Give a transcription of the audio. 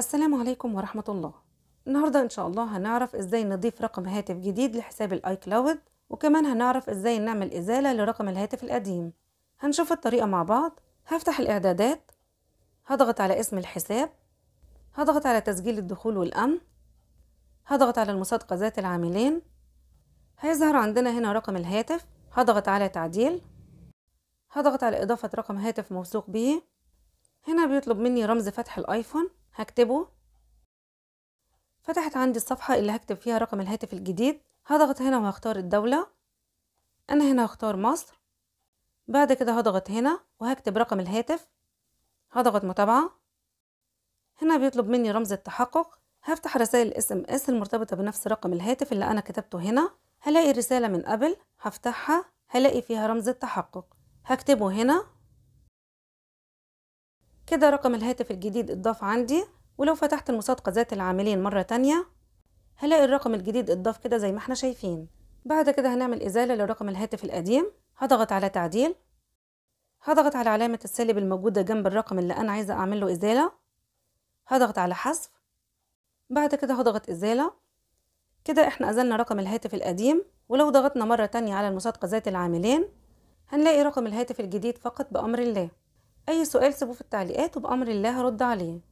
السلام عليكم ورحمة الله النهاردة إن شاء الله هنعرف إزاي نضيف رقم هاتف جديد لحساب الآي كلاود وكمان هنعرف إزاي نعمل إزالة لرقم الهاتف القديم هنشوف الطريقة مع بعض هفتح الإعدادات هضغط على اسم الحساب هضغط على تسجيل الدخول والأمن هضغط على المصادقة ذات العاملين هيظهر عندنا هنا رقم الهاتف هضغط على تعديل هضغط على إضافة رقم هاتف موثوق به هنا بيطلب مني رمز فتح الآيفون هكتبه فتحت عندي الصفحة اللي هكتب فيها رقم الهاتف الجديد هضغط هنا وهختار الدولة أنا هنا هختار مصر بعد كده هضغط هنا وهكتب رقم الهاتف هضغط متابعة هنا بيطلب مني رمز التحقق هفتح رسائل اس ام اس المرتبطة بنفس رقم الهاتف اللي أنا كتبته هنا هلاقي الرسالة من قبل هفتحها هلاقي فيها رمز التحقق هكتبه هنا كده رقم الهاتف الجديد اتضاف عندي ولو فتحت المصادقة ذات العاملين مرة تانية هلاقي الرقم الجديد اتضاف كده زي ما احنا شايفين بعد كده هنعمل إزالة لرقم الهاتف القديم هضغط على تعديل هضغط على علامة السالب الموجودة جنب الرقم اللي أنا عايزة أعمل له إزالة هضغط على حذف بعد كده هضغط إزالة كده احنا أزلنا رقم الهاتف القديم ولو ضغطنا مرة تانية على المصادقة ذات العاملين هنلاقي رقم الهاتف الجديد فقط بأمر الله أي سؤال سيبوه في التعليقات وبأمر الله هرد عليه